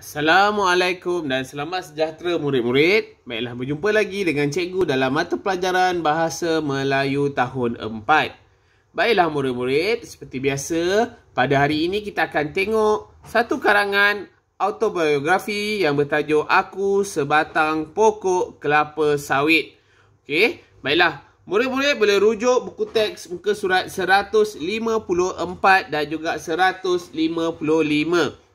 Assalamualaikum dan selamat sejahtera murid-murid. Baiklah berjumpa lagi dengan cikgu dalam mata pelajaran Bahasa Melayu tahun 4. Baiklah murid-murid, seperti biasa, pada hari ini kita akan tengok satu karangan autobiografi yang bertajuk Aku Sebatang Pokok Kelapa Sawit. Okay, baiklah. Murid-murid boleh rujuk buku teks muka surat 154 dan juga 155.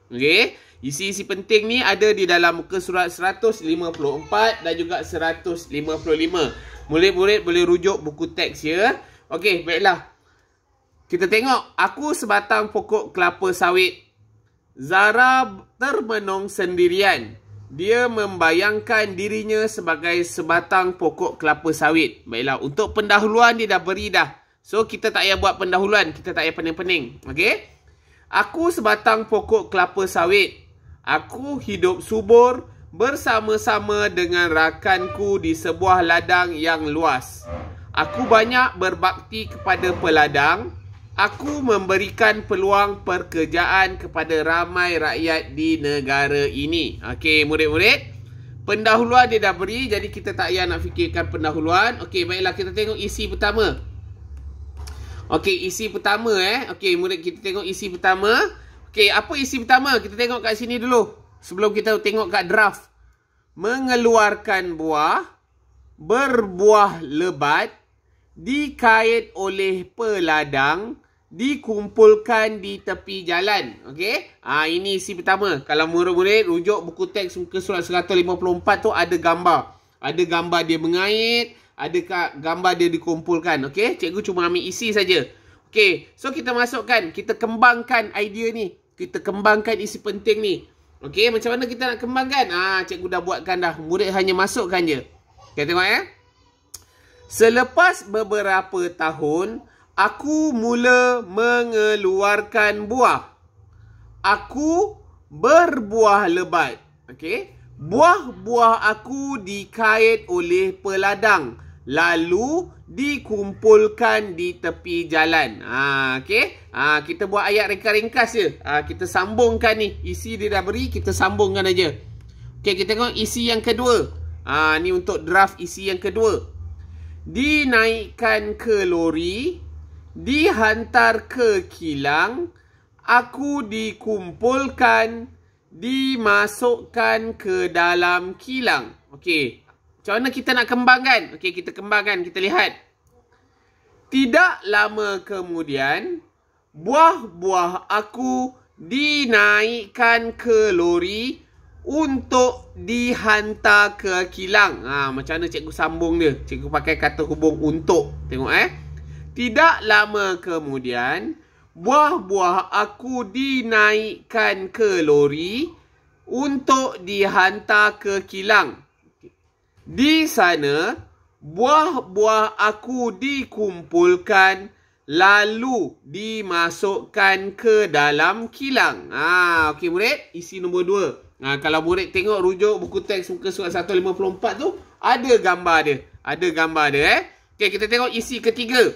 Okey. Isi-isi penting ni ada di dalam muka surat 154 dan juga 155. Murid-murid boleh rujuk buku teks ya. Okey, baiklah. Kita tengok. Aku sebatang pokok kelapa sawit. Zara termenung sendirian. Dia membayangkan dirinya sebagai sebatang pokok kelapa sawit. Baiklah, untuk pendahuluan dia dah beri dah. So, kita tak payah buat pendahuluan. Kita tak payah pening-pening. Okey? Aku sebatang pokok kelapa sawit. Aku hidup subur bersama-sama dengan rakanku di sebuah ladang yang luas. Aku banyak berbakti kepada peladang. Aku memberikan peluang pekerjaan kepada ramai rakyat di negara ini. Okey, murid-murid. Pendahuluan dia dah beri, jadi kita tak payah nak fikirkan pendahuluan. Okey, baiklah kita tengok isi pertama. Okey, isi pertama eh. Okey, murid kita tengok isi pertama. Okey. Okey, apa isi pertama? Kita tengok kat sini dulu. Sebelum kita tengok kat draft. Mengeluarkan buah. Berbuah lebat. Dikait oleh peladang. Dikumpulkan di tepi jalan. Okey? Ha, ini isi pertama. Kalau murid-murid, rujuk buku teks muka surat 154 tu ada gambar. Ada gambar dia mengait. Ada gambar dia dikumpulkan. Okey? Cikgu cuma ambil isi saja. Okey, so kita masukkan, kita kembangkan idea ni kita kembangkan isi penting ni. Okey, macam mana kita nak kembangkan? Ah, cikgu dah buatkan dah. Murid hanya masukkan je. Okey, tengok ya. Selepas beberapa tahun, aku mula mengeluarkan buah. Aku berbuah lebat. Okey. Buah-buah aku dikait oleh peladang lalu dikumpulkan di tepi jalan. Ha, okay? ha, kita buat ayat ringkas-ringkas je. Ha, kita sambungkan ni. Isi dia dah beri, kita sambungkan aja. Okay, kita tengok isi yang kedua. Ha, ni untuk draft isi yang kedua. Dinaikkan ke lori, dihantar ke kilang, aku dikumpulkan, dimasukkan ke dalam kilang. Okey. Macam mana kita nak kembangkan? Okey, kita kembangkan, kita lihat. Tidak lama kemudian, buah-buah aku dinaikkan ke lori untuk dihantar ke kilang. Ha, macam mana cikgu sambung dia? Cikgu pakai kata hubung untuk. Tengok eh. Tidak lama kemudian, buah-buah aku dinaikkan ke lori untuk dihantar ke kilang. Di sana, buah-buah aku dikumpulkan lalu dimasukkan ke dalam kilang. Ha, Okey, murid. Isi nombor dua. Ha, kalau murid tengok rujuk buku teks muka surat 154 tu, ada gambar dia. Ada gambar dia, eh. Okey, kita tengok isi ketiga.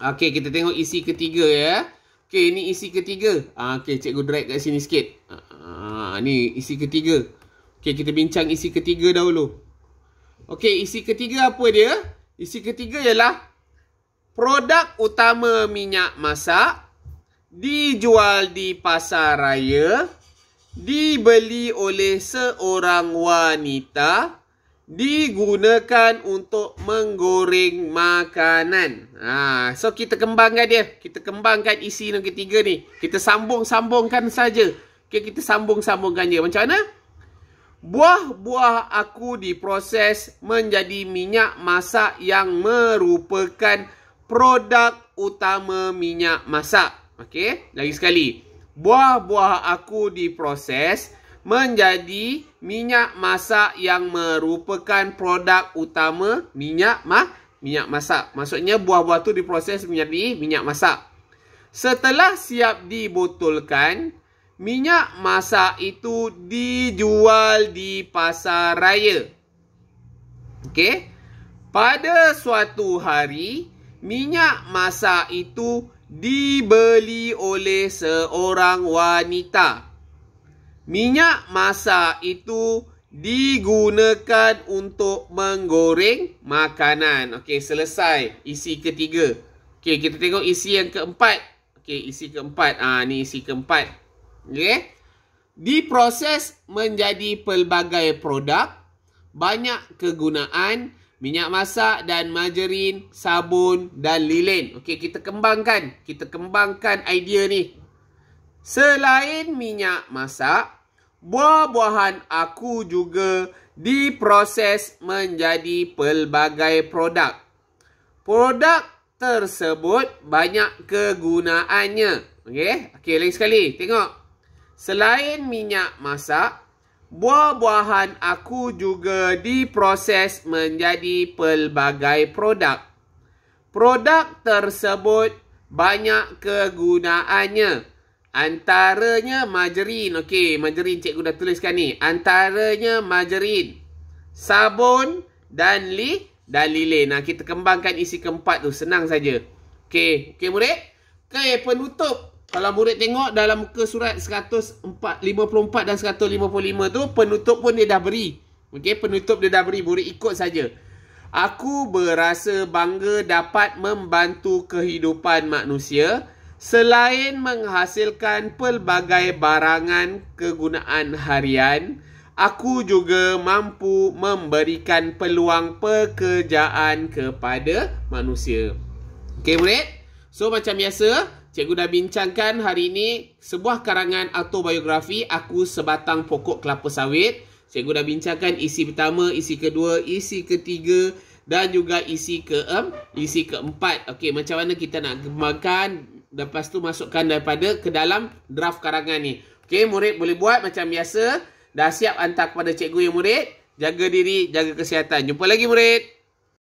Okey, kita tengok isi ketiga, ya. Okey, ini isi ketiga. Ha, Okey, cikgu drag kat sini sikit. Ha, ha ni isi ketiga. Okey, kita bincang isi ketiga dahulu. Okey, isi ketiga apa dia? Isi ketiga ialah produk utama minyak masak dijual di pasar raya, dibeli oleh seorang wanita, digunakan untuk menggoreng makanan. Ha, so kita kembangkan dia. Kita kembangkan isi nombor ketiga ni. Kita sambung-sambungkan saja. Okey, kita sambung-sambungkan dia. Macam mana? Buah-buah aku diproses menjadi minyak masak yang merupakan produk utama minyak masak. Okey, lagi sekali. Buah-buah aku diproses menjadi minyak masak yang merupakan produk utama minyak ma minyak masak. Maksudnya buah-buah tu diproses menjadi minyak masak. Setelah siap dibotolkan, minyak masak itu dijual di pasar raya. Okey. Pada suatu hari, minyak masak itu dibeli oleh seorang wanita. Minyak masak itu digunakan untuk menggoreng makanan. Okey, selesai isi ketiga. Okey, kita tengok isi yang keempat. Okey, isi keempat. Ah, ha, ni isi keempat okay? diproses menjadi pelbagai produk, banyak kegunaan, minyak masak dan margarin, sabun dan lilin. Okey, kita kembangkan. Kita kembangkan idea ni. Selain minyak masak, buah-buahan aku juga diproses menjadi pelbagai produk. Produk tersebut banyak kegunaannya. Okey, okey lagi sekali. Tengok. Selain minyak masak, buah-buahan aku juga diproses menjadi pelbagai produk. Produk tersebut banyak kegunaannya. Antaranya majerin. Okey, majerin cikgu dah tuliskan ni. Antaranya majerin, sabun dan li dan lilin. Nah, kita kembangkan isi keempat tu. Senang saja. Okey, okey murid. Okey, penutup. Kalau murid tengok dalam muka surat 154 dan 155 tu penutup pun dia dah beri. okay penutup dia dah beri, murid ikut saja. Aku berasa bangga dapat membantu kehidupan manusia selain menghasilkan pelbagai barangan kegunaan harian, aku juga mampu memberikan peluang pekerjaan kepada manusia. Okey, murid? So macam biasa, Cikgu dah bincangkan hari ini sebuah karangan autobiografi Aku Sebatang Pokok Kelapa Sawit. Cikgu dah bincangkan isi pertama, isi kedua, isi ketiga dan juga isi ke um, isi keempat. Okey, macam mana kita nak gemarkan lepas tu masukkan daripada ke dalam draft karangan ni. Okey, murid boleh buat macam biasa. Dah siap hantar kepada cikgu yang murid. Jaga diri, jaga kesihatan. Jumpa lagi murid.